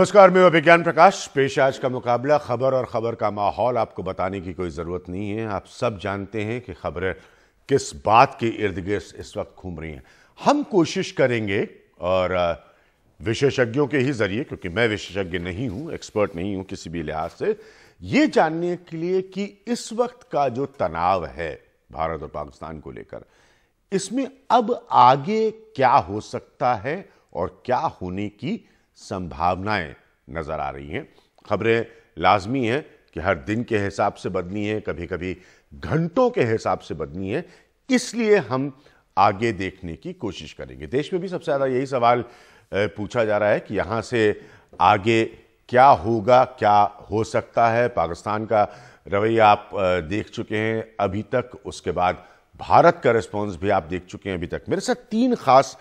नमस्कार मैं विज्ञान प्रकाश पेश आज का मुकाबला खबर और खबर का माहौल आपको बताने की कोई ज़रूरत नहीं है आप सब जानते हैं कि खबरें किस बात के इर्द गिर्द इस वक्त घूम रही हैं हम कोशिश करेंगे और विशेषज्ञों के ही जरिए क्योंकि मैं विशेषज्ञ नहीं हूं एक्सपर्ट नहीं हूं किसी भी लिहाज से ये जानने के लिए कि इस वक्त का जो तनाव है भारत और पाकिस्तान को लेकर इसमें अब आगे क्या हो सकता है और क्या होने की संभावनाएं नज़र आ रही हैं खबरें लाजमी हैं कि हर दिन के हिसाब से बदली हैं कभी कभी घंटों के हिसाब से बदली है इसलिए हम आगे देखने की कोशिश करेंगे देश में भी सबसे ज़्यादा यही सवाल पूछा जा रहा है कि यहाँ से आगे क्या होगा क्या हो सकता है पाकिस्तान का रवैया आप देख चुके हैं अभी तक उसके बाद भारत का रिस्पॉन्स भी आप देख चुके हैं अभी तक मेरे साथ तीन खास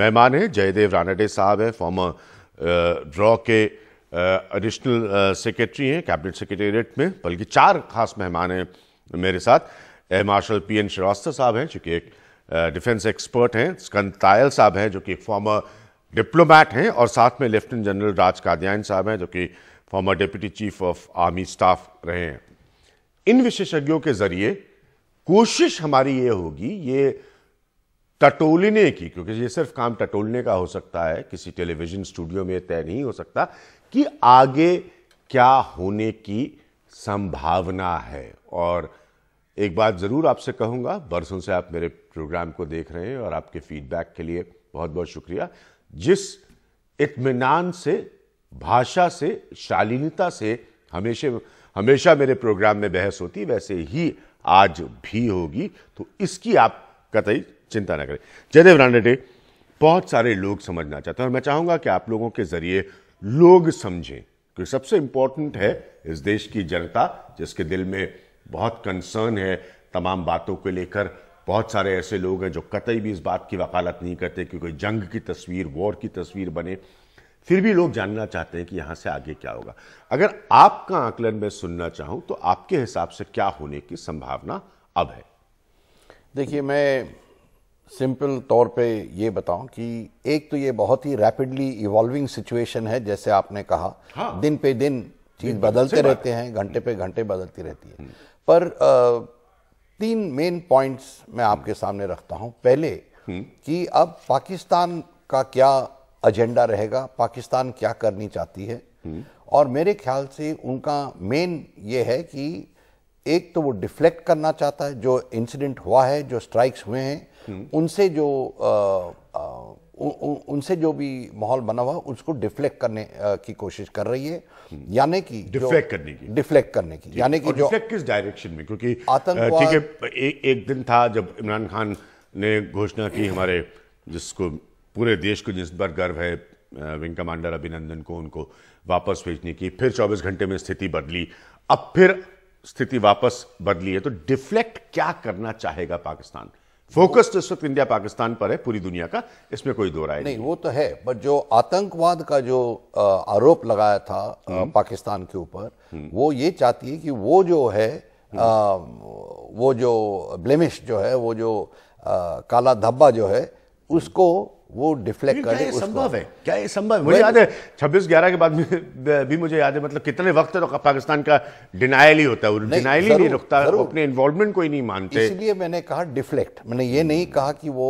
मेहमान हैं जयदेव रानाडे साहब हैं फॉर्मर ड्रॉ के एडिशनल सेक्रेटरी हैं कैबिनेट सेक्रेटेरिएट में बल्कि चार खास मेहमान हैं मेरे साथ air marshal P N Shrivastava साहब हैं जो कि एक डिफेंस एक्सपर्ट हैं स्कंद तायल साहब हैं जो कि एक फॉर्मर डिप्लोमैट हैं और साथ में लेफ्टिनेंट जनरल राज कादयान साहब हैं जो कि former deputy chief of army staff रहे हैं इन विशेषज्ञों के ज़रिए कोशिश हमारी ये होगी ये टटोलने की क्योंकि ये सिर्फ काम टटोलने का हो सकता है किसी टेलीविजन स्टूडियो में तय नहीं हो सकता कि आगे क्या होने की संभावना है और एक बात ज़रूर आपसे कहूँगा बरसों से आप मेरे प्रोग्राम को देख रहे हैं और आपके फीडबैक के लिए बहुत बहुत शुक्रिया जिस इतमान से भाषा से शालीनता से हमेशा हमेशा मेरे प्रोग्राम में बहस होती वैसे ही आज भी होगी तो इसकी आप कतई चिंता ना करें जयदेव रानडे बहुत सारे लोग समझना चाहते हैं और मैं चाहूंगा कि आप लोगों के जरिए लोग समझें कि सबसे इंपॉर्टेंट है इस देश की जनता जिसके दिल में बहुत कंसर्न है तमाम बातों को लेकर बहुत सारे ऐसे लोग हैं जो कतई भी इस बात की वकालत नहीं करते क्योंकि जंग की तस्वीर वॉर की तस्वीर बने फिर भी लोग जानना चाहते हैं कि यहां से आगे क्या होगा अगर आपका आकलन मैं सुनना चाहूं तो आपके हिसाब से क्या होने की संभावना अब है देखिए मैं सिंपल तौर पे ये बताओ कि एक तो ये बहुत ही रैपिडली इवॉल्विंग सिचुएशन है जैसे आपने कहा हाँ। दिन पे दिन चीज बदलते रहते हैं घंटे पे घंटे बदलती रहती है हम्म। पर आ, तीन मेन पॉइंट्स मैं आपके सामने रखता हूं पहले हम्म। कि अब पाकिस्तान का क्या एजेंडा रहेगा पाकिस्तान क्या करनी चाहती है हम्म। और मेरे ख्याल से उनका मेन ये है कि एक तो वो डिफ्लेक्ट करना चाहता है जो इंसिडेंट हुआ है जो स्ट्राइक्स हुए हैं हम्म। उनसे जो आ, उ, उ, उनसे जो भी माहौल बना हुआ उसको डिफ्लेक्ट करने आ, की कोशिश कर रही है यानी कि डिफ्लेक्ट करने की डिफ्लेक्ट करने की यानी कि जो किस डायरेक्शन में क्योंकि आतंक एक दिन था जब इमरान खान ने घोषणा की हमारे जिसको पूरे देश को जिस पर गर्व है विंग कमांडर अभिनंदन को उनको वापस भेजने की फिर 24 घंटे में स्थिति बदली अब फिर स्थिति वापस बदली है तो डिफ्लेक्ट क्या करना चाहेगा पाकिस्तान फोकस इस वक्त इंडिया पाकिस्तान पर है पूरी दुनिया का इसमें कोई दो राय नहीं वो तो है बट जो आतंकवाद का जो आरोप लगाया था हम्म। पाकिस्तान के ऊपर हम्म। वो ये चाहती है कि वो जो है आ, हम्म। वो जो ब्लेमिश जो है वो जो आ, काला धब्बा जो है उसको वो डिफ्लेक्ट कर क्या संभव है क्या ये संभव है मुझे याद है छब्बीस ग्यारह के बाद भी मुझे याद है मतलब कितने वक्त तक पाकिस्तान का डिनाइल ही होता है डिनाइल ही नहीं रुकता अपने इन्वॉल्वमेंट को ही नहीं मानते इसलिए मैंने कहा डिफ्लेक्ट मैंने ये नहीं कहा कि वो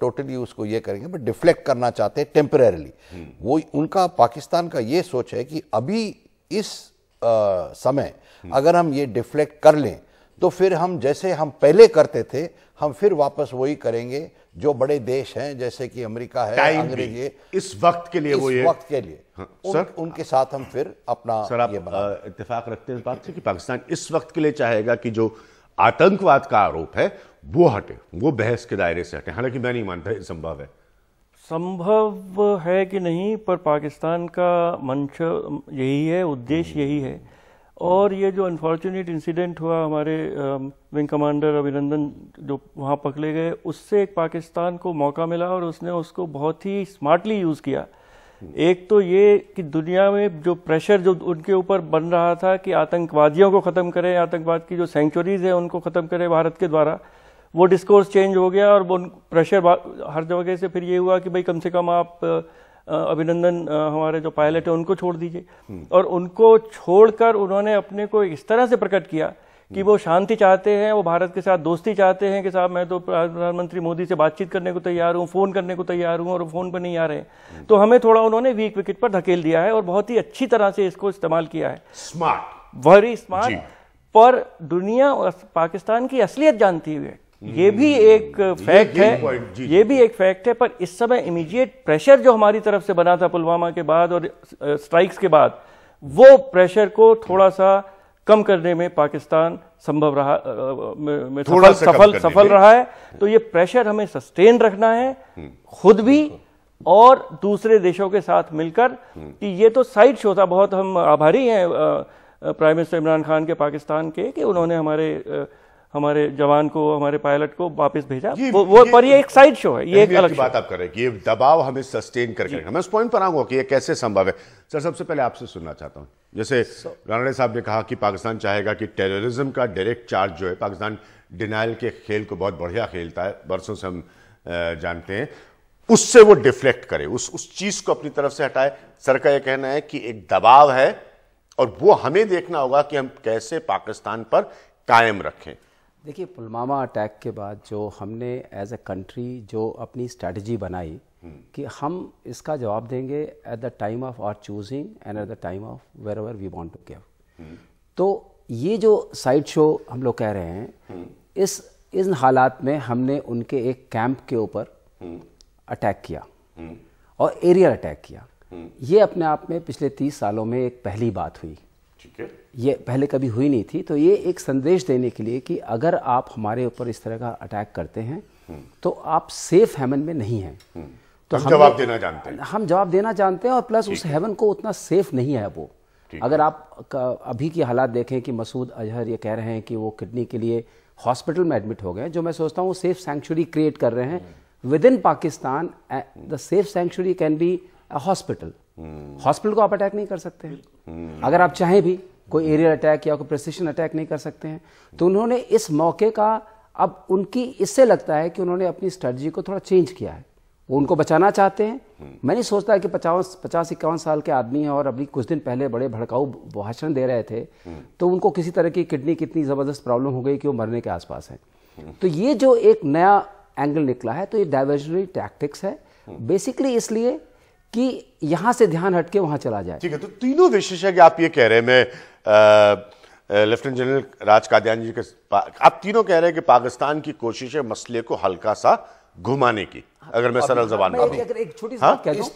टोटली उसको ये करेंगे बट डिफ्लेक्ट करना चाहते हैं टेम्परेली हम्म। वो उनका पाकिस्तान का ये सोच है कि अभी इस समय हम्म। अगर हम ये डिफ्लेक्ट कर लें तो फिर हम जैसे हम पहले करते थे हम फिर वापस वही करेंगे जो बड़े देश हैं जैसे कि अमेरिका है अंग्रेजी इस वक्त के लिए इस वो ये वक्त के लिए हाँ, उन, उनके साथ हम फिर अपना सर आप इतफाक रखते हैं इस बात से कि पाकिस्तान इस वक्त के लिए चाहेगा कि जो आतंकवाद का आरोप है वो हटे वो बहस के दायरे से हटे हालांकि मैं नहीं मानता संभव है संभव है कि नहीं पर पाकिस्तान का मंच यही है उद्देश्य यही है और ये जो अनफॉर्चुनेट इंसिडेंट हुआ हमारे विंग um, कमांडर अभिनंदन जो वहाँ पकड़े गए उससे एक पाकिस्तान को मौका मिला और उसने उसको बहुत ही स्मार्टली यूज़ किया एक तो ये कि दुनिया में जो प्रेशर जो उनके ऊपर बन रहा था कि आतंकवादियों को ख़त्म करें आतंकवाद की जो सेंचुरीज है उनको ख़त्म करें भारत के द्वारा वो डिस्कोर्स चेंज हो गया और वो प्रेशर हर जगह से फिर ये हुआ कि भाई कम से कम आप अभिनंदन हमारे जो पायलट है उनको छोड़ दीजिए हम्म। और उनको छोड़कर उन्होंने अपने को इस तरह से प्रकट किया कि हम्म। वो शांति चाहते हैं वो भारत के साथ दोस्ती चाहते हैं कि साहब मैं तो प्रधानमंत्री मोदी से बातचीत करने को तैयार हूँ फ़ोन करने को तैयार हूँ और फ़ोन पर नहीं आ रहे हैं हम्म। तो हमें थोड़ा उन्होंने वीक विकेट पर धकेल दिया है और बहुत ही अच्छी तरह से इसको इस्तेमाल किया है स्मार्ट वेरी स्मार्ट पर दुनिया और पाकिस्तान की असलियत जानती हुई है ये भी hmm. एक फैक्ट है ये भी एक फैक्ट है पर इस समय इमीडिएट प्रेशर जो हमारी तरफ से बना था पुलवामा के बाद और स्ट्राइक्स के बाद वो प्रेशर को थोड़ा सा कम करने में पाकिस्तान संभव रहा में थोड़ा सफल सफल, सफल रहा है तो ये प्रेशर हमें सस्टेन रखना है hmm. खुद भी और दूसरे देशों के साथ मिलकर hmm. कि ये तो साइड शो था बहुत हम आभारी हैं प्राइम मिनिस्टर इमरान खान के पाकिस्तान के कि उन्होंने हमारे हमारे जवान को हमारे पायलट को वापस भेजा ये, वो, वो ये, पर ये एक साइड शो है ये एक अलग बात आप कर रहे हैं कि ये दबाव हमें सस्टेन करके रखना मैं उस पॉइंट पर आऊंगा कि ये कैसे संभव है सर सबसे पहले आपसे सुनना चाहता हूँ जैसे राणा साहब ने कहा कि पाकिस्तान चाहेगा कि टेररिज्म का डायरेक्ट चार्ज जो है पाकिस्तान डिनाइल के खेल को बहुत बढ़िया खेलता है बरसों से हम जानते हैं उससे वो डिफ्लेक्ट करे उस उस चीज को अपनी तरफ से हटाए सर का यह कहना है कि एक दबाव है और वो हमें देखना होगा कि हम कैसे पाकिस्तान पर कायम रखें देखिए पुलवामा अटैक के बाद जो हमने एज ए कंट्री जो अपनी स्ट्रेटजी बनाई हम्म। कि हम इसका जवाब देंगे at the time of our choosing and at the time of wherever we want to give तो ये जो साइड शो हम लोग कह रहे हैं हम्म। इस इन हालात में हमने उनके एक कैंप के ऊपर अटैक हम्म। किया और एरियल अटैक किया ये अपने आप में पिछले तीस सालों में एक पहली बात हुई ठीक है ये पहले कभी हुई नहीं थी तो ये एक संदेश देने के लिए कि अगर आप हमारे ऊपर इस तरह का अटैक करते हैं हम्म। तो आप सेफ हेमन में नहीं है हम्म। तो हम जवाब देना जानते हैं हम जवाब देना जानते हैं और प्लस उस हेवन को उतना सेफ नहीं है वो अगर आप अभी की हालात देखें कि मसूद अजहर ये कह रहे हैं कि वो किडनी के लिए हॉस्पिटल में एडमिट हो गए जो मैं सोचता हूँ वो सेफ सेंचुरी क्रिएट कर रहे हैं within Pakistan the safe sanctuary can be a hospital hospital को आप अटैक नहीं कर सकते हैं अगर आप चाहें भी कोई एरियल अटैक या कोई प्रिसिशन अटैक नहीं कर सकते हैं तो उन्होंने इस मौके का अब उनकी इससे लगता है कि उन्होंने अपनी स्ट्रेटजी को थोड़ा चेंज किया है वो उनको बचाना चाहते हैं मैं नहीं सोचता कि पचास पचास इक्यावन साल के आदमी हैं और अभी कुछ दिन पहले बड़े भड़काऊ भाषण दे रहे थे तो उनको किसी तरह की किडनी कितनी ज़बरदस्त प्रॉब्लम हो गई कि वो मरने के आसपास है तो ये जो एक नया एंगल निकला है तो ये डाइवर्जनरी टैक्टिक्स है बेसिकली इसलिए कि यहां से ध्यान हटके वहां चला जाए ठीक है तो तीनों विशेषज्ञ आप ये कह रहे हैं मैं लेफ्टिनेंट जनरल राज कादयान जी के आप तीनों कह रहे हैं कि पाकिस्तान की कोशिश है मसले को हल्का सा घुमाने की अगर मैं सरल जबान में एक छोटी सी हाँ? बात कहता हूं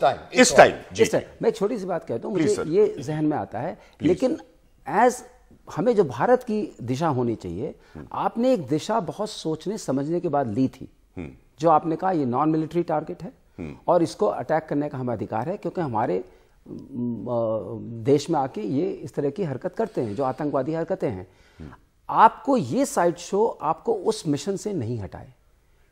इस टाइम इस टाइम मैं छोटी सी बात कहता हूँ मुझे ये जहन में आता है लेकिन एज हमें जो भारत की दिशा होनी चाहिए आपने एक दिशा बहुत सोचने समझने के बाद ली थी हम्म। जो आपने कहा ये नॉन मिलिट्री टारगेट है हम्म। और इसको अटैक करने का हमें अधिकार है क्योंकि हमारे हम्म, देश में आके ये इस तरह की हरकत करते हैं जो आतंकवादी हरकतें हैं हम्म। आपको ये साइड शो आपको उस मिशन से नहीं हटाए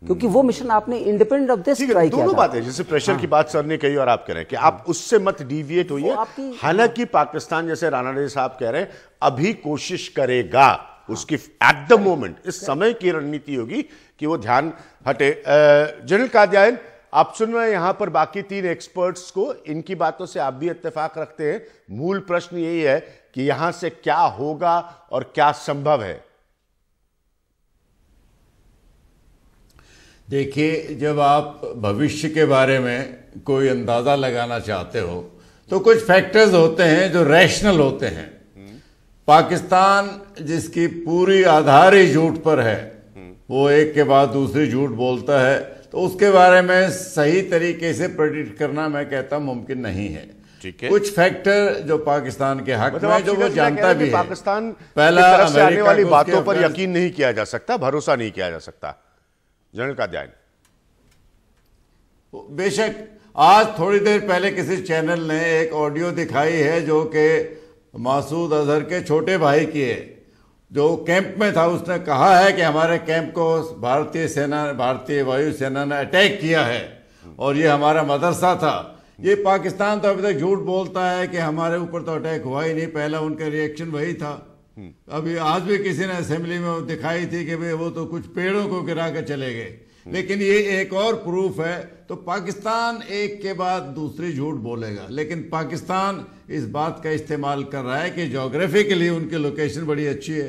क्योंकि वो मिशन आपने इंडिपेंडेंट ऑफ दिस ट्राई किया दोनों बातें जैसे प्रेशर हाँ। की बात सर ने कही और आप कह रहे हैं कि आप हाँ। उससे मत डिविएट होइए हालांकि पाकिस्तान जैसे राणा डे साहब कह रहे हैं अभी कोशिश करेगा हाँ। उसकी एट द मोमेंट इस समय की रणनीति होगी कि वो ध्यान हटे जनरल कादयान आप सुन रहे हैं यहां पर बाकी तीन एक्सपर्ट्स को इनकी बातों से आप भी इत्तेफाक रखते हैं मूल प्रश्न यही है कि यहां से क्या होगा और क्या संभव है देखिए जब आप भविष्य के बारे में कोई अंदाजा लगाना चाहते हो तो कुछ फैक्टर्स होते हैं जो रैशनल होते हैं पाकिस्तान जिसकी पूरी आधार ही झूठ पर है वो एक के बाद दूसरी झूठ बोलता है तो उसके बारे में सही तरीके से प्रेडिक्ट करना मैं कहता हूं मुमकिन नहीं है ठीक है कुछ फैक्टर जो पाकिस्तान के हक मतलब में जो वो जानता भी है पाकिस्तान पहला से आने वाली बातों पर यकीन नहीं किया जा सकता भरोसा नहीं किया जा सकता जनरल ध्यान बेशक आज थोड़ी देर पहले किसी चैनल ने एक ऑडियो दिखाई है जो कि मासूद अजहर के छोटे भाई की है जो कैंप में था उसने कहा है कि हमारे कैंप को भारतीय सेना भारतीय वायुसेना ने अटैक किया है और ये हमारा मदरसा था ये पाकिस्तान तो अभी तक झूठ बोलता है कि हमारे ऊपर तो अटैक हुआ ही नहीं पहला उनका रिएक्शन वही था हम्म। अभी आज भी किसी ने असेंबली में दिखाई थी कि भाई वो तो कुछ पेड़ों को गिरा कर चले गए हम्म। लेकिन ये एक और प्रूफ है तो पाकिस्तान एक के बाद दूसरी झूठ बोलेगा लेकिन पाकिस्तान इस बात का इस्तेमाल कर रहा है कि जोग्राफिकली उनकी लोकेशन बड़ी अच्छी है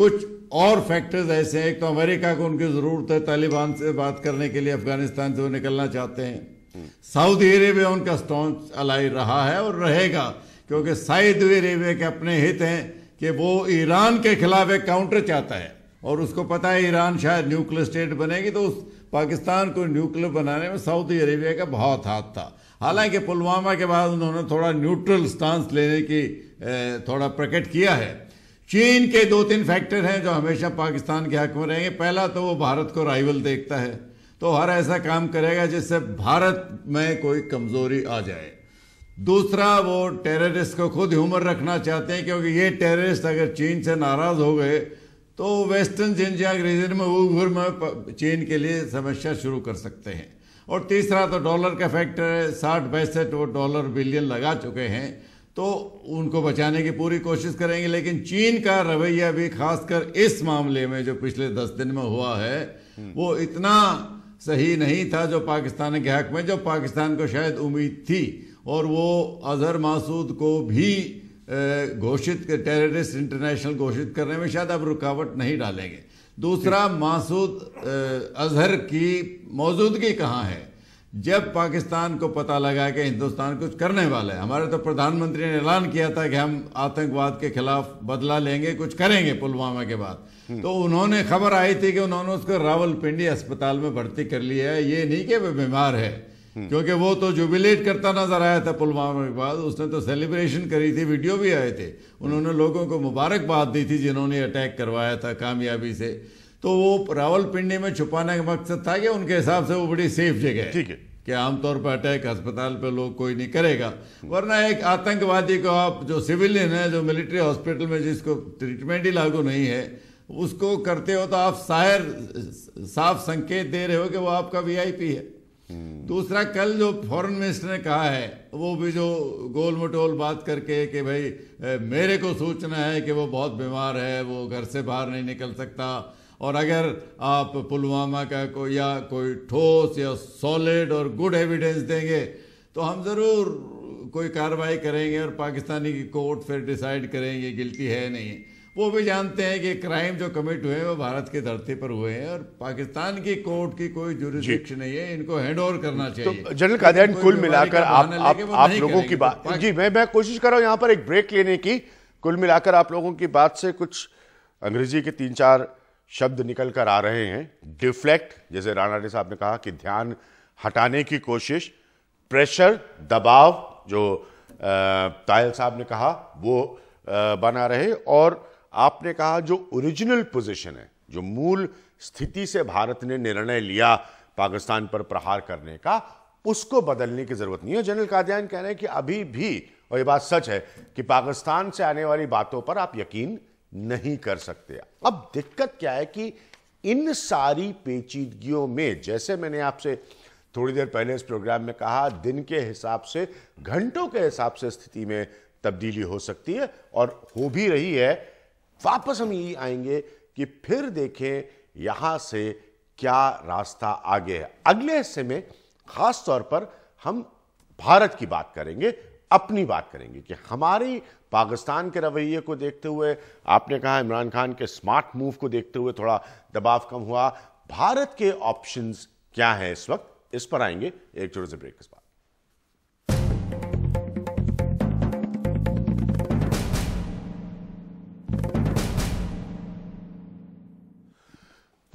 कुछ और फैक्टर्स ऐसे हैं एक तो अमेरिका को उनकी ज़रूरत है तालिबान से बात करने के लिए अफगानिस्तान से वो निकलना चाहते हैं सऊदी अरेबिया उनका स्टॉन्च अलाई रहा है और रहेगा क्योंकि सऊदी अरेबिया के अपने हित हैं कि वो ईरान के खिलाफ एक काउंटर चाहता है और उसको पता है ईरान शायद न्यूक्लियर स्टेट बनेगी तो उस पाकिस्तान को न्यूक्लियर बनाने में सऊदी अरेबिया का बहुत हाथ था हालांकि पुलवामा के बाद उन्होंने थोड़ा न्यूट्रल स्टांस लेने की थोड़ा प्रकट किया है चीन के दो तीन फैक्टर हैं जो हमेशा पाकिस्तान के हक में रहेंगे पहला तो वो भारत को राइवल देखता है तो हर ऐसा काम करेगा जिससे भारत में कोई कमजोरी आ जाए दूसरा वो टेररिस्ट को खुद ह्यूमर रखना चाहते हैं क्योंकि ये टेररिस्ट अगर चीन से नाराज हो गए तो वेस्टर्न चेन रीजन में घर में चेन के लिए समस्या शुरू कर सकते हैं और तीसरा तो डॉलर का फैक्टर है साठ पैंसठ वो डॉलर बिलियन लगा चुके हैं तो उनको बचाने की पूरी कोशिश करेंगे लेकिन चीन का रवैया भी खासकर इस मामले में जो पिछले दस दिन में हुआ है हम्म। वो इतना सही नहीं था जो पाकिस्तान के हक में जो पाकिस्तान को शायद उम्मीद थी और वो अजहर मासूद को भी घोषित टेररिस्ट इंटरनेशनल घोषित करने में शायद अब रुकावट नहीं डालेंगे दूसरा मासूद अजहर की मौजूदगी कहाँ है जब पाकिस्तान को पता लगा कि हिंदुस्तान कुछ करने वाला है हमारे तो प्रधानमंत्री ने ऐलान किया था कि हम आतंकवाद के खिलाफ बदला लेंगे कुछ करेंगे पुलवामा के बाद हम्म। तो उन्होंने खबर आई थी कि उन्होंने उसको रावलपिंडी अस्पताल में भर्ती कर लिया है ये नहीं कि वह बीमार है हम्म। क्योंकि वो तो जुबिलेट करता नजर आया था पुलवामा के बाद उसने तो सेलिब्रेशन करी थी वीडियो भी आए थे उन्होंने लोगों को मुबारकबाद दी थी जिन्होंने अटैक करवाया था कामयाबी से तो वो रावलपिंडी में छुपाने का मकसद था कि उनके हिसाब से वो बड़ी सेफ जगह है ठीक है कि आमतौर पर अटैक अस्पताल पर लोग कोई नहीं करेगा वरना एक आतंकवादी को आप जो सिविलियन है जो मिलिट्री हॉस्पिटल में जिसको ट्रीटमेंट ही लागू नहीं है उसको करते हो तो आप शायर साफ संकेत दे रहे हो कि वो आपका वीआईपी है हम्म। दूसरा कल जो फॉरेन मिनिस्टर ने कहा है वो भी जो गोल मटोल बात करके कि भाई मेरे को सोचना है कि वो बहुत बीमार है वो घर से बाहर नहीं निकल सकता और अगर आप पुलवामा का को या कोई ठोस या सॉलिड और गुड एविडेंस देंगे तो हम ज़रूर कोई कार्रवाई करेंगे और पाकिस्तानी की कोर्ट फिर डिसाइड करेंगे गिलती है नहीं वो भी जानते हैं कि क्राइम जो कमिट हुए हैं वो भारत की धरती पर हुए हैं और पाकिस्तान की कोर्ट की कोई जुरिस्डिक्शन नहीं है इनको हैंड ओवर करना तो चाहिए तो जनरल कादियान कुल मिलाकर आप आप, आप लोगों की बात जी मैं मैं कोशिश कर रहा हूँ यहाँ पर एक ब्रेक लेने की कुल मिलाकर आप लोगों की बात से कुछ अंग्रेजी के तीन चार शब्द निकल कर आ रहे हैं डिफ्लेक्ट जैसे राणा डे साहब ने कहा कि ध्यान हटाने की कोशिश प्रेशर दबाव जो तायल साहब ने कहा वो बना रहे और आपने कहा जो ओरिजिनल पोजीशन है जो मूल स्थिति से भारत ने निर्णय लिया पाकिस्तान पर प्रहार करने का उसको बदलने की जरूरत नहीं है जनरल कादयान कह रहे हैं कि अभी भी और ये बात सच है कि पाकिस्तान से आने वाली बातों पर आप यकीन नहीं कर सकते अब दिक्कत क्या है कि इन सारी पेचीदगियों में जैसे मैंने आपसे थोड़ी देर पहले इस प्रोग्राम में कहा दिन के हिसाब से घंटों के हिसाब से स्थिति में तब्दीली हो सकती है और हो भी रही है वापस हम यही आएंगे कि फिर देखें यहां से क्या रास्ता आगे है अगले हिस्से में खास तौर पर हम भारत की बात करेंगे अपनी बात करेंगे कि हमारी पाकिस्तान के रवैये को देखते हुए आपने कहा इमरान खान के स्मार्ट मूव को देखते हुए थोड़ा दबाव कम हुआ भारत के ऑप्शंस क्या हैं इस वक्त इस पर आएंगे एक छोटे से ब्रेक के बाद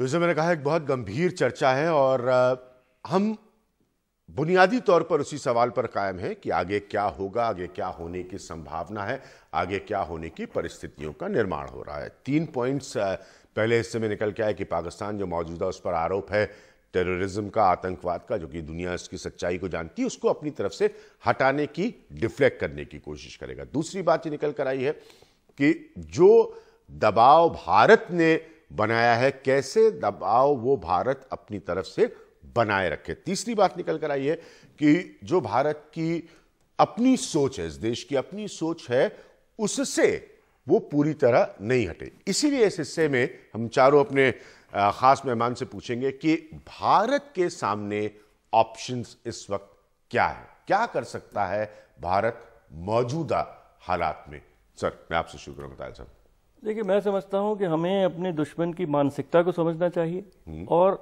तो इसे मैंने कहा एक बहुत गंभीर चर्चा है और हम बुनियादी तौर पर उसी सवाल पर कायम है कि आगे क्या होगा आगे क्या होने की संभावना है आगे क्या होने की परिस्थितियों का निर्माण हो रहा है तीन पॉइंट्स पहले हिस्से में निकल के आए कि पाकिस्तान जो मौजूदा उस पर आरोप है टेररिज्म का आतंकवाद का जो कि दुनिया इसकी सच्चाई को जानती है उसको अपनी तरफ से हटाने की डिफ्लेक्ट करने की कोशिश करेगा दूसरी बात ये निकल कर आई है कि जो दबाव भारत ने बनाया है कैसे दबाव वो भारत अपनी तरफ से बनाए रखे तीसरी बात निकल कर आई है कि जो भारत की अपनी सोच है इस देश की अपनी सोच है उससे वो पूरी तरह नहीं हटे इसीलिए इस हिस्से में हम चारों अपने खास मेहमान से पूछेंगे कि भारत के सामने ऑप्शंस इस वक्त क्या है क्या कर सकता है भारत मौजूदा हालात में सर मैं आपसे शुरू बताया सर देखिए मैं समझता हूँ कि हमें अपने दुश्मन की मानसिकता को समझना चाहिए हम्म। और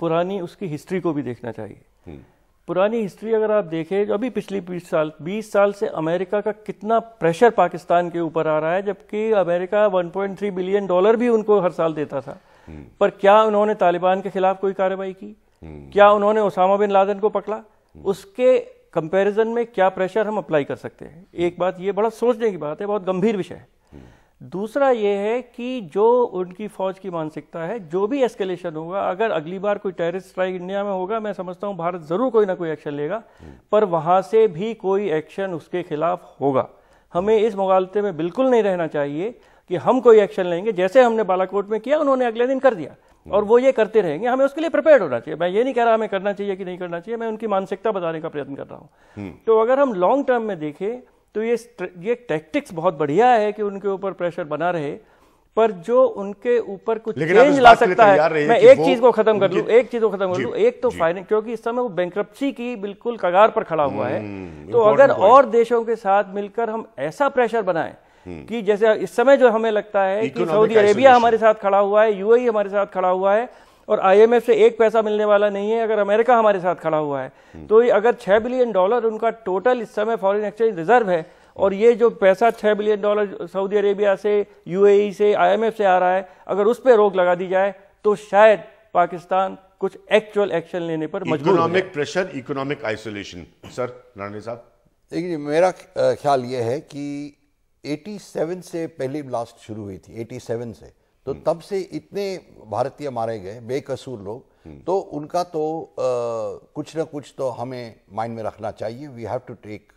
पुरानी उसकी हिस्ट्री को भी देखना चाहिए हम्म। पुरानी हिस्ट्री अगर आप देखें अभी पिछले 20 साल 20 साल से अमेरिका का कितना प्रेशर पाकिस्तान के ऊपर आ रहा है जबकि अमेरिका 1.3 बिलियन डॉलर भी उनको हर साल देता था हम्म। पर क्या उन्होंने तालिबान के खिलाफ कोई कार्रवाई की क्या उन्होंने ओसामा बिन लादन को पकड़ा उसके कंपैरिजन में क्या प्रेशर हम अप्लाई कर सकते हैं एक बात ये बड़ा सोचने की बात है बहुत गंभीर विषय है दूसरा ये है कि जो उनकी फौज की मानसिकता है जो भी एस्केलेशन होगा अगर अगली बार कोई टेररिस्ट स्ट्राइक इंडिया में होगा मैं समझता हूँ भारत ज़रूर कोई ना कोई एक्शन लेगा पर वहाँ से भी कोई एक्शन उसके खिलाफ होगा हमें इस मुगालते में बिल्कुल नहीं रहना चाहिए कि हम कोई एक्शन लेंगे जैसे हमने बालाकोट में किया उन्होंने अगले दिन कर दिया और वो ये करते रहेंगे हमें उसके लिए प्रिपेयर होना चाहिए मैं ये नहीं कह रहा हमें करना चाहिए कि नहीं करना चाहिए मैं उनकी मानसिकता बताने का प्रयत्न कर रहा हूँ हम्म। तो अगर हम लॉन्ग टर्म में देखें तो ये ये टैक्टिक्स बहुत बढ़िया है कि उनके ऊपर प्रेशर बना रहे पर जो उनके ऊपर कुछ चेंज ला सकता है मैं एक चीज को खत्म कर लू एक चीज को खत्म कर लू एक तो फाइनेंस क्योंकि इस समय वो बैंक्रप्सी की बिल्कुल कगार पर खड़ा हुआ है हम्म, तो अगर और देशों के साथ मिलकर हम ऐसा प्रेशर बनाए हम्म। कि जैसे इस समय जो हमें लगता है कि सऊदी अरेबिया हमारे साथ खड़ा हुआ है यूएई e हमारे साथ खड़ा हुआ है और आईएमएफ से एक पैसा मिलने वाला नहीं है अगर अमेरिका हमारे साथ खड़ा हुआ है हम्म। तो ये अगर छह बिलियन डॉलर उनका टोटल इस समय फॉरेन एक्सचेंज रिजर्व है और ये जो पैसा छह बिलियन डॉलर सऊदी अरेबिया से यूएई e से आईएमएफ से आ रहा है अगर उस पर रोक लगा दी जाए तो शायद पाकिस्तान कुछ एक्चुअल एक्शन लेने पर मजबूर economic pressure economic isolation sir Rani साहब देखिए मेरा ख्याल ये है कि 87 से पहली ब्लास्ट शुरू हुई थी 87 से तो हम्म। तब से इतने भारतीय मारे गए बेकसूर लोग हम्म। तो उनका तो आ, कुछ ना कुछ तो हमें माइंड में रखना चाहिए we have to take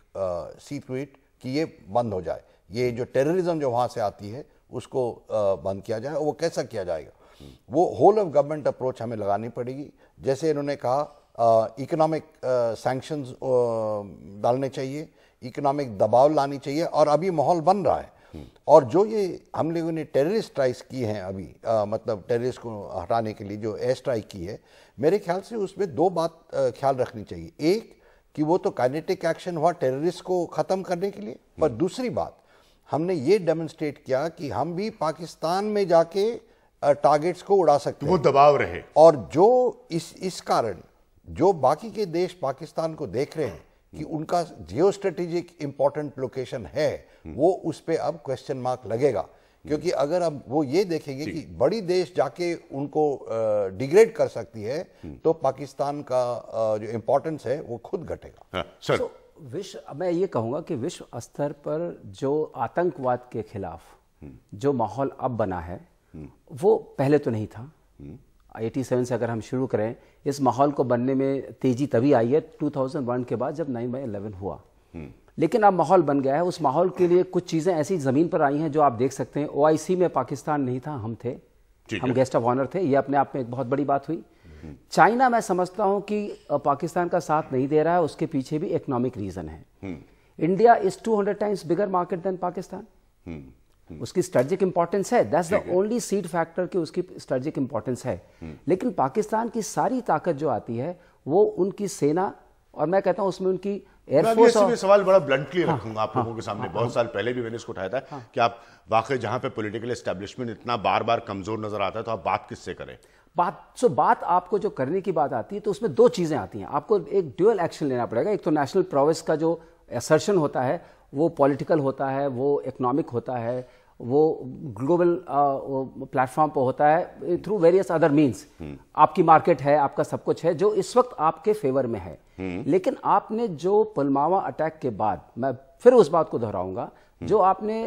see to it कि ये बंद हो जाए ये जो टेररिज्म जो वहाँ से आती है उसको आ, बंद किया जाए वो कैसा किया जाएगा हम्म। वो होल ऑफ गवर्नमेंट अप्रोच हमें लगानी पड़ेगी जैसे इन्होंने कहा इकोनॉमिक सैंक्शंस डालने चाहिए इकोनॉमिक दबाव लानी चाहिए और अभी माहौल बन रहा है और जो ये हम लोगों ने टेररिस्ट स्ट्राइक्स की हैं अभी आ, मतलब टेररिस्ट को हटाने के लिए जो एयर स्ट्राइक की है मेरे ख्याल से उसमें दो बात आ, ख्याल रखनी चाहिए एक कि वो तो काइनेटिक एक्शन हुआ टेररिस्ट को ख़त्म करने के लिए पर दूसरी बात हमने ये डेमोन्स्ट्रेट किया कि हम भी पाकिस्तान में जाके टारगेट्स को उड़ा सकते हैं वो दबाव रहे और जो इस इस कारण जो बाकी के देश पाकिस्तान को देख रहे हैं कि उनका जियो स्ट्रेटेजिक इंपॉर्टेंट लोकेशन है वो उस पर अब क्वेश्चन मार्क लगेगा क्योंकि अगर अब वो ये देखेंगे कि बड़ी देश जाके उनको डिग्रेड कर सकती है हम्म। तो पाकिस्तान का जो इंपॉर्टेंस है वो खुद घटेगा हाँ, सर so, विश्व मैं ये कहूंगा कि विश्व स्तर पर जो आतंकवाद के खिलाफ हम्म। जो माहौल अब बना है हम्म। वो पहले तो नहीं था एटी सेवन से अगर हम शुरू करें इस माहौल को बनने में तेजी तभी आई है टू थाउजेंड वन के बाद जब नाइन बाई इलेवन हुआ हम्म। लेकिन अब माहौल बन गया है उस माहौल के लिए कुछ चीज़ें ऐसी ज़मीन पर आई हैं जो आप देख सकते हैं ओआईसी में पाकिस्तान नहीं था हम थे हम गेस्ट ऑफ ऑनर थे ये अपने आप में एक बहुत बड़ी बात हुई हम्म। चाइना मैं समझता हूं कि पाकिस्तान का साथ नहीं दे रहा है उसके पीछे भी इकोनॉमिक रीजन है India is hundred times bigger market than Pakistan hmm. Hmm. उसकी स्ट्रेटजिक इंपॉर्टेंस है that's the only seed factor कि उसकी स्ट्रेटजिक इंपॉर्टेंस है हम्म। लेकिन पाकिस्तान की सारी ताकत जो आती है वो उनकी सेना और मैं कहता हूं उसमें उनकी एयरफोर्स और... सवाल बड़ा ब्लंटली हाँ, रखूंगा आप हाँ, लोगों के सामने हाँ, बहुत हाँ, साल पहले भी मैंने इसको उठाया था हाँ, कि आप वाकई जहां पे पॉलिटिकल एस्टेब्लिशमेंट इतना बार बार कमजोर नजर आता है तो आप बात किससे करें बात सो बात आपको जो करने की बात आती है तो उसमें दो चीजें आती हैं आपको एक ड्यूअल एक्शन लेना पड़ेगा एक तो नेशनल प्रोविस का जो एसर्शन होता है वो पॉलिटिकल होता है वो इकोनॉमिक होता है वो ग्लोबल प्लेटफॉर्म पर होता है थ्रू वेरियस अदर मीन्स आपकी मार्केट है आपका सब कुछ है जो इस वक्त आपके फेवर में है हम्म। लेकिन आपने जो पुलवामा अटैक के बाद मैं फिर उस बात को दोहराऊंगा हम्म। जो आपने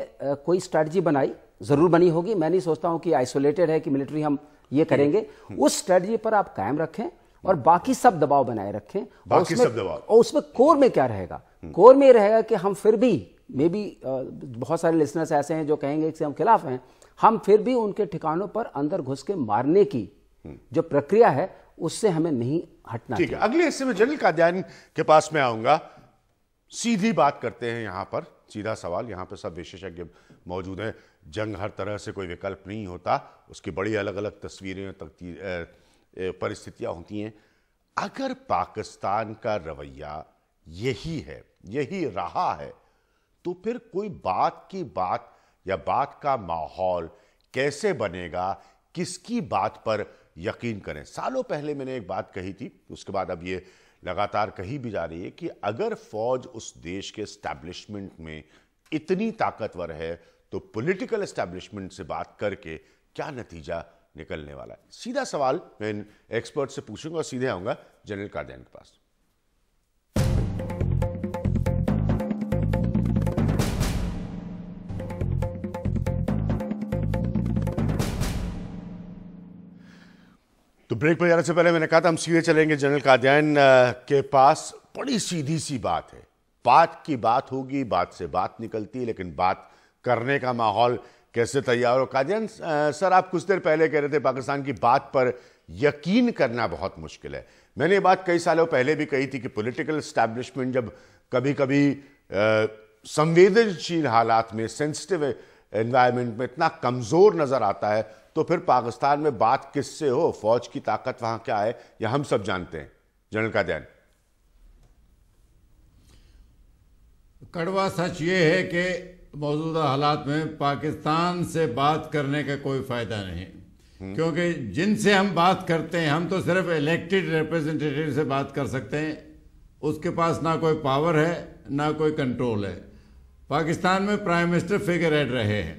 कोई स्ट्रेटजी बनाई जरूर बनी होगी मैं नहीं सोचता हूं कि आइसोलेटेड है कि मिलिट्री हम ये हम्म। करेंगे उस स्ट्रेटजी पर आप कायम रखें और बाकी सब दबाव बनाए रखें बाकी और उसमें, सब दबाव और उसमें कोर में क्या रहेगा कोर में रहेगा कि हम फिर भी मे बी uh, बहुत सारे लिसनर्स ऐसे हैं जो कहेंगे कि हम खिलाफ हैं हम फिर भी उनके ठिकानों पर अंदर घुस के मारने की हम्म। जो प्रक्रिया है उससे हमें नहीं हटना ठीक है अगले हिस्से में जनरल कादयान के पास मैं आऊंगा सीधी बात करते हैं यहां पर सीधा सवाल यहां पर सब विशेषज्ञ मौजूद हैं जंग हर तरह से कोई विकल्प नहीं होता उसकी बड़ी अलग अलग तस्वीरें परिस्थितियां होती हैं अगर पाकिस्तान का रवैया यही है यही रहा है तो फिर कोई बात की बात या बात का माहौल कैसे बनेगा किसकी बात पर यकीन करें सालों पहले मैंने एक बात कही थी उसके बाद अब ये लगातार कही भी जा रही है कि अगर फौज उस देश के स्टैब्लिशमेंट में इतनी ताकतवर है तो पॉलिटिकल एस्टैब्लिशमेंट से बात करके क्या नतीजा निकलने वाला है सीधा सवाल मैं इन एक्सपर्ट से पूछूंगा और सीधे आऊंगा जनरल कादियान के पास ब्रेक पर जाने से पहले मैंने कहा था हम सीधे चलेंगे जनरल कादयान के पास बड़ी सीधी सी बात है बात की बात होगी बात से बात निकलती है लेकिन बात करने का माहौल कैसे तैयार हो कादयान सर आप कुछ देर पहले कह रहे थे पाकिस्तान की बात पर यकीन करना बहुत मुश्किल है मैंने ये बात कई सालों पहले भी कही थी कि पॉलिटिकल स्टैब्लिशमेंट जब कभी कभी संवेदनशील हालात में सेंसिटिव एनवायरमेंट में इतना कमज़ोर नज़र आता है तो फिर पाकिस्तान में बात किससे हो फौज की ताकत वहां क्या है यह हम सब जानते हैं जनरल का दैन कड़वा सच ये है कि मौजूदा हालात में पाकिस्तान से बात करने का कोई फायदा नहीं हम्म। क्योंकि जिनसे हम बात करते हैं हम तो सिर्फ इलेक्टेड रिप्रेजेंटेटिव से बात कर सकते हैं उसके पास ना कोई पावर है ना कोई कंट्रोल है पाकिस्तान में प्राइम मिनिस्टर फिगर हेड रहे हैं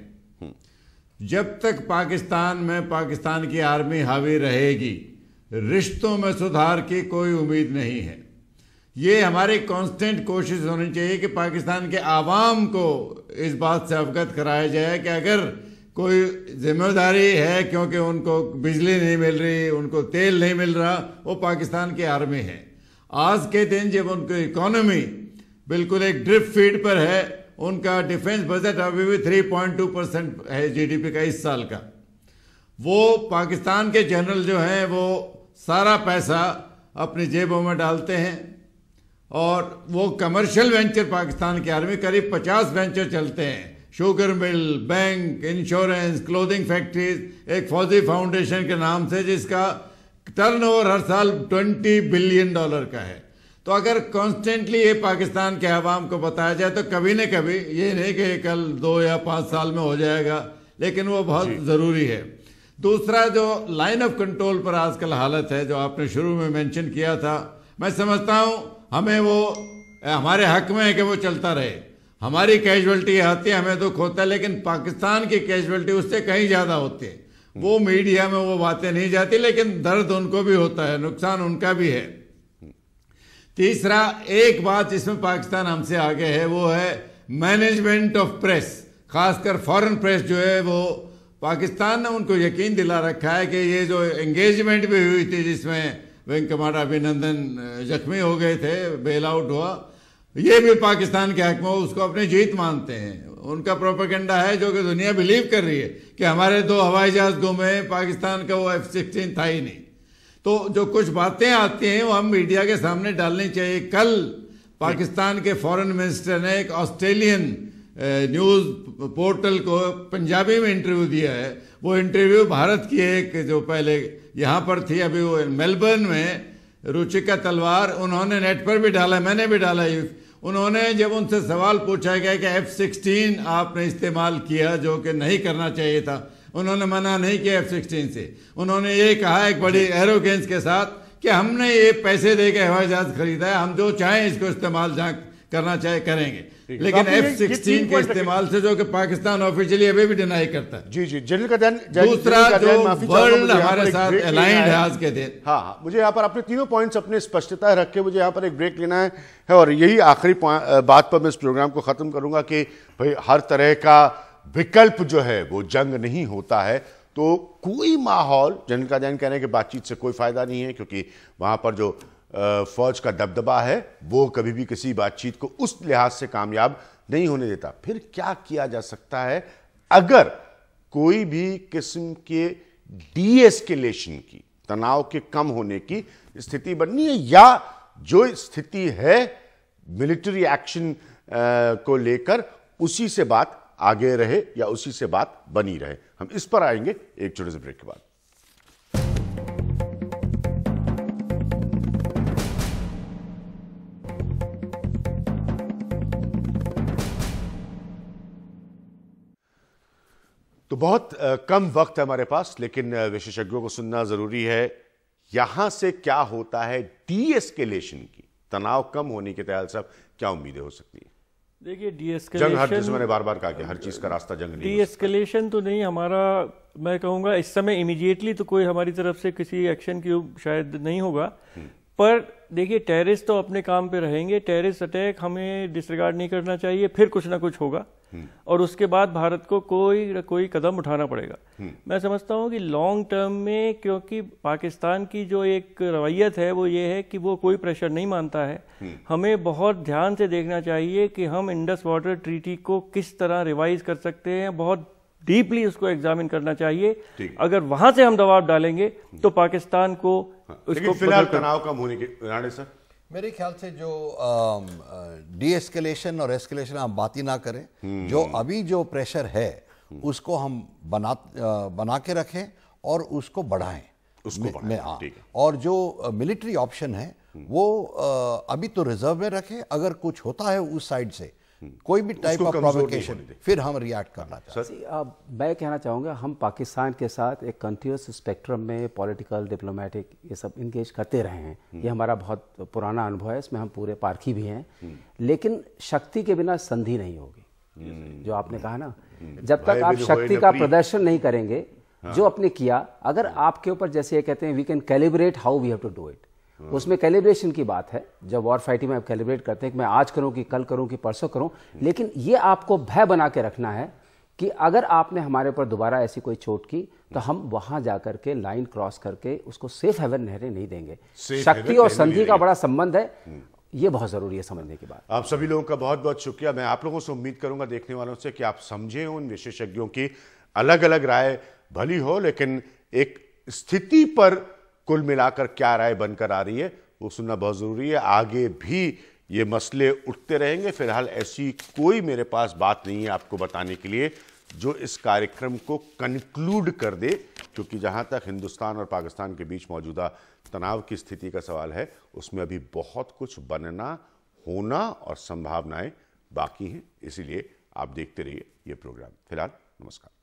जब तक पाकिस्तान में पाकिस्तान की आर्मी हावी रहेगी रिश्तों में सुधार की कोई उम्मीद नहीं है ये हमारी कांस्टेंट कोशिश होनी चाहिए कि पाकिस्तान के आवाम को इस बात से अवगत कराया जाए कि अगर कोई जिम्मेदारी है क्योंकि उनको बिजली नहीं मिल रही उनको तेल नहीं मिल रहा वो पाकिस्तान की आर्मी है आज के दिन जब उनकी इकोनॉमी बिल्कुल एक ड्रिप फीड पर है उनका डिफेंस बजट अभी भी 3.2 परसेंट है जीडीपी का इस साल का वो पाकिस्तान के जनरल जो हैं वो सारा पैसा अपनी जेबों में डालते हैं और वो कमर्शियल वेंचर पाकिस्तान की आर्मी करीब 50 वेंचर चलते हैं sugar mill bank insurance clothing factories एक फौजी फाउंडेशन के नाम से जिसका टर्नओवर हर साल 20 बिलियन डॉलर का है तो अगर कॉन्स्टेंटली ये पाकिस्तान के अवाम को बताया जाए तो कभी न कभी ये नहीं कि कल दो या पाँच साल में हो जाएगा लेकिन वो बहुत ज़रूरी है दूसरा जो लाइन ऑफ कंट्रोल पर आजकल हालत है जो आपने शुरू में मेंशन किया था मैं समझता हूँ हमें वो हमारे हक में है कि वो चलता रहे हमारी कैजुअलिटी आती है हमें दुख होता है लेकिन पाकिस्तान की कैजुअलिटी उससे कहीं ज़्यादा होती है वो मीडिया में वो बातें नहीं जाती लेकिन दर्द उनको भी होता है नुकसान उनका भी है तीसरा एक बात इसमें पाकिस्तान हमसे आगे है वो है मैनेजमेंट ऑफ प्रेस खासकर फॉरेन प्रेस जो है वो पाकिस्तान ने उनको यकीन दिला रखा है कि ये जो एंगेजमेंट भी हुई थी जिसमें वेंकमाडा अभिनंदन जख्मी हो गए थे बेल आउट हुआ ये भी पाकिस्तान के हक में उसको अपनी जीत मानते हैं उनका प्रोपेगेंडा है जो कि दुनिया बिलीव कर रही है कि हमारे दो हवाई जहाज गुम हैं पाकिस्तान का वो एफ सिक्सटीन था ही नहीं तो जो कुछ बातें आती हैं वो हम मीडिया के सामने डालनी चाहिए कल पाकिस्तान के फॉरेन मिनिस्टर ने एक ऑस्ट्रेलियन न्यूज़ पोर्टल को पंजाबी में इंटरव्यू दिया है वो इंटरव्यू भारत की एक जो पहले यहाँ पर थी अभी वो मेलबर्न में रुचिका तलवार उन्होंने नेट पर भी डाला मैंने भी डाला उन्होंने जब उनसे सवाल पूछा गया कि एफ सिक्सटीन आपने इस्तेमाल किया जो कि नहीं करना चाहिए था उन्होंने मना नहीं किया एफ सिक्सटीन से उन्होंने ये कहा एक बड़ी एरोगेंस के साथ कि हमने ये पैसे दे के हवाई जहाज खरीदा है हम जो चाहें इसको इस्तेमाल जहाँ करना चाहे करेंगे लेकिन एफ सिक्सटीन के इस्तेमाल से जो कि पाकिस्तान ऑफिशियली अभी भी डिनाई करता है जी जी जनरल का ध्यान दूसरा जो वर्ल्ड हमारे साथ अलाइंड है आज के दिन हाँ हाँ मुझे यहाँ पर अपने तीनों पॉइंट्स अपने स्पष्टता रख के मुझे यहाँ पर एक ब्रेक लेना है, और यही आखिरी बात पर मैं इस प्रोग्राम को ख़त्म करूंगा कि भाई हर तरह का विकल्प जो है वो जंग नहीं होता है तो कोई माहौल जनरल का जैन कह रहे हैं कि बातचीत से कोई फायदा नहीं है क्योंकि वहां पर जो फौज का दबदबा है वो कभी भी किसी बातचीत को उस लिहाज से कामयाब नहीं होने देता फिर क्या किया जा सकता है अगर कोई भी किस्म के डीएसकेलेशन की तनाव के कम होने की स्थिति बननी है या जो स्थिति है मिलिट्री एक्शन को लेकर उसी से बात आगे रहे या उसी से बात बनी रहे हम इस पर आएंगे एक छोटे से ब्रेक के बाद तो बहुत कम वक्त है हमारे पास लेकिन विशेषज्ञों को सुनना जरूरी है यहां से क्या होता है एस्केलेशन की तनाव कम होने के तहत साहब क्या उम्मीदें हो सकती है देखिए डीएसकेलेशन जंग हर मैंने बार बार कहा कि हर चीज का रास्ता जंग नहीं डीएसकेलेशन तो नहीं हमारा मैं कहूंगा इस समय इमीडिएटली तो कोई हमारी तरफ से किसी एक्शन की शायद नहीं होगा हम्म। पर देखिए टेररिस्ट तो अपने काम पे रहेंगे टेररिस्ट अटैक हमें डिसरिगार्ड नहीं करना चाहिए फिर कुछ ना कुछ होगा और उसके बाद भारत को कोई कोई कदम उठाना पड़ेगा मैं समझता हूँ कि लॉन्ग टर्म में क्योंकि पाकिस्तान की जो एक रवैयत है वो ये है कि वो कोई प्रेशर नहीं मानता है हमें बहुत ध्यान से देखना चाहिए कि हम इंडस वाटर ट्रीटी को किस तरह रिवाइज कर सकते हैं बहुत डीपली उसको एग्जामिन करना चाहिए अगर वहां से हम दबाव डालेंगे तो पाकिस्तान को हाँ, उसको फिलहाल तनाव कम होने के सर मेरे ख्याल से जो डी एस्केलेशन और एस्केलेशन हम बात ही ना करें हम्म। जो अभी जो प्रेशर है उसको हम बना आ, बना के रखें और उसको बढ़ाएं उसको में, में हाँ। और जो मिलिट्री ऑप्शन है वो आ, अभी तो रिजर्व में रखें अगर कुछ होता है उस साइड से कोई भी टाइप ऑफ प्रोवोकेशन फिर हम रिएक्ट करना चाहते हैं मैं कहना चाहूँगा हम पाकिस्तान के साथ एक कंटिन्यूस स्पेक्ट्रम में पॉलिटिकल डिप्लोमेटिक ये सब इंगेज करते रहे हैं हम्म। ये हमारा बहुत पुराना अनुभव है इसमें हम पूरे पारखी भी हैं हम्म। लेकिन शक्ति के बिना संधि नहीं होगी हम्म। जो आपने कहा ना जब तक आप शक्ति का प्रदर्शन नहीं करेंगे हाँ। जो आपने किया अगर आपके ऊपर जैसे ये कहते हैं we can calibrate how we have to do it हाँ। उसमें कैलिब्रेशन की बात है जब वॉर फाइटिंग में आप कैलिब्रेट करते हैं कि मैं आज करूं कि कल करूं कि परसों करूं लेकिन ये आपको भय बना के रखना है कि अगर आपने हमारे ऊपर दोबारा ऐसी कोई चोट की तो हम वहां जाकर के लाइन क्रॉस करके उसको सेफ हेवन नहरे नहीं देंगे शक्ति और संधि का बड़ा संबंध है हम्म। ये बहुत ज़रूरी है समझने की बात आप सभी लोगों का बहुत बहुत शुक्रिया मैं आप लोगों से उम्मीद करूंगा देखने वालों से कि आप समझे उन विशेषज्ञों की अलग अलग राय भली हो लेकिन एक स्थिति पर कुल मिलाकर क्या राय बनकर आ रही है वो सुनना बहुत ज़रूरी है आगे भी ये मसले उठते रहेंगे फिलहाल ऐसी कोई मेरे पास बात नहीं है आपको बताने के लिए जो इस कार्यक्रम को कंक्लूड कर दे क्योंकि जहाँ तक हिंदुस्तान और पाकिस्तान के बीच मौजूदा तनाव की स्थिति का सवाल है उसमें अभी बहुत कुछ बनना होना और संभावनाएं बाकी हैं इसीलिए आप देखते रहिए ये प्रोग्राम फिलहाल नमस्कार